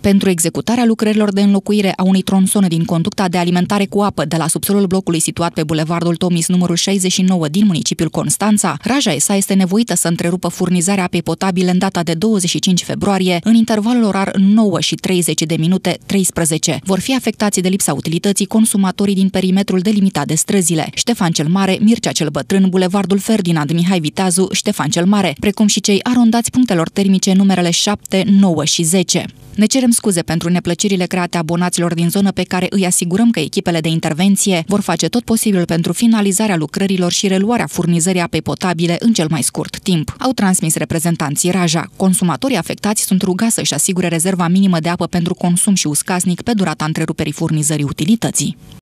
Pentru executarea lucrărilor de înlocuire a unei tronson din conducta de alimentare cu apă de la subsolul blocului situat pe bulevardul Tomis numărul 69 din municipiul Constanța, Raja ESA este nevoită să întrerupă furnizarea apei potabile în data de 25 februarie, în intervalul orar 9 și 30 de minute 13. Vor fi afectați de lipsa utilității consumatorii din perimetrul delimitat de străzile Ștefan cel Mare, Mircea cel Bătrân, Bulevardul Ferdinand Mihai Viteazu, Ștefan cel Mare, precum și cei arondați punctelor termice numerele 7, 9 și 10. Ne cerem scuze pentru neplăcerile create abonaților din zonă pe care îi asigurăm că echipele de intervenție vor face tot posibil pentru finalizarea lucrărilor și reluarea furnizării apei potabile în cel mai scurt timp. Au transmis reprezentanții Raja. Consumatorii afectați sunt rugați să-și asigure rezerva minimă de apă pentru consum și uscasnic pe durata întreruperii furnizării utilității.